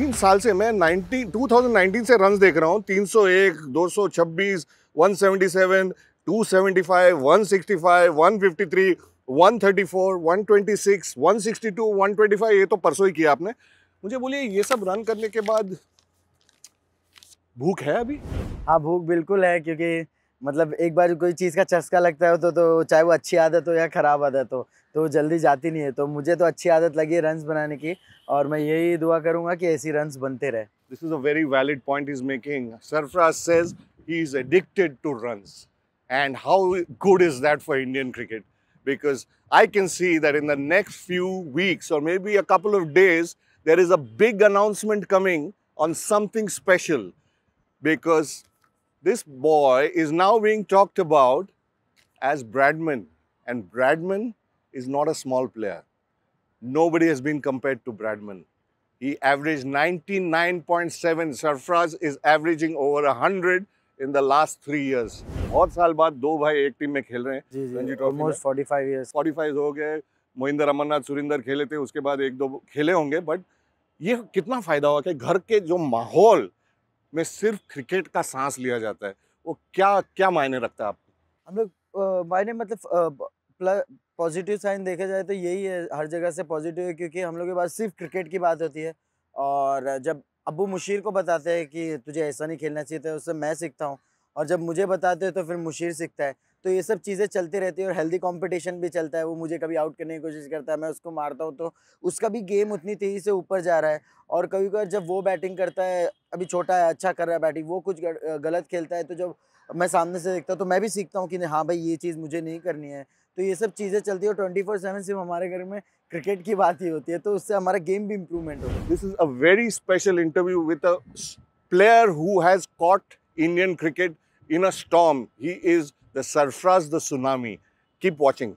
तीन साल से मैं 19 2019 से रन देख रहा हूँ 301, 226, 177, 275, 165, 153, 134, 126, 162, 125 ये तो परसों ही किया आपने मुझे बोलिए ये सब रन करने के बाद भूख है अभी हाँ भूख बिल्कुल है क्योंकि मतलब एक बार कोई चीज़ का चस्का लगता है तो तो चाहे वो अच्छी आदत हो या ख़राब आदत हो तो जल्दी जाती नहीं है तो मुझे तो अच्छी आदत लगी है रन्स बनाने की और मैं यही दुआ करूँगा कि ऐसी रन्स बनते रहे this is a very valid point is making Sarfraz says he is addicted to runs and how good is that for Indian cricket I can see that in the next few weeks or maybe a couple of days there is a big announcement coming on something special because this boy is now being talked about as Bradman. And Bradman is not a small player. Nobody has been compared to Bradman. He averaged 99.7. Sarfraz is averaging over 100 in the last three years बहुत साल बाद दो भाई एक team में खेल रहे हैं ऑलमोस्ट 45 इयर्स 45 हो गए मोहिंदर अमरनाथ सुरिंदर खेले थे उसके बाद एक दो खेले होंगे बट ये कितना फ़ायदा हुआ कि घर के जो माहौल में सिर्फ क्रिकेट का सांस लिया जाता है वो क्या क्या मायने रखता है आपको हम लोग मायने मतलब पॉजिटिव साइन देखा जाए तो यही है हर जगह से पॉजिटिव है क्योंकि हम लोग के पास सिर्फ क्रिकेट की बात होती है और जब अबू मुशीर को बताते हैं कि तुझे ऐसा नहीं खेलना चाहिए तो उससे मैं सीखता हूँ और जब मुझे बताते हैं तो फिर मुशीर सीखता है तो ये सब चीज़ें चलती रहती है और हेल्दी कंपटीशन भी चलता है वो मुझे कभी आउट करने की कोशिश करता है मैं उसको मारता हूँ तो उसका भी गेम उतनी तेज़ी से ऊपर जा रहा है और कभी कभी जब वो बैटिंग करता है अभी छोटा है अच्छा कर रहा है बैटिंग वो कुछ गलत खेलता है तो जब मैं सामने से देखता हूँ तो मैं भी सीखता हूँ कि हाँ भाई ये चीज़ मुझे नहीं करनी है तो ये सब चीज़ें चलती है और ट्वेंटी फोर सेवन सिर्फ हमारे घर में क्रिकेट की बात ही होती है तो उससे हमारा गेम भी इम्प्रूवमेंट होता है this is a very special interview with a player who has caught Indian cricket in a storm he is the Sarfraz the Tsunami. Keep watching.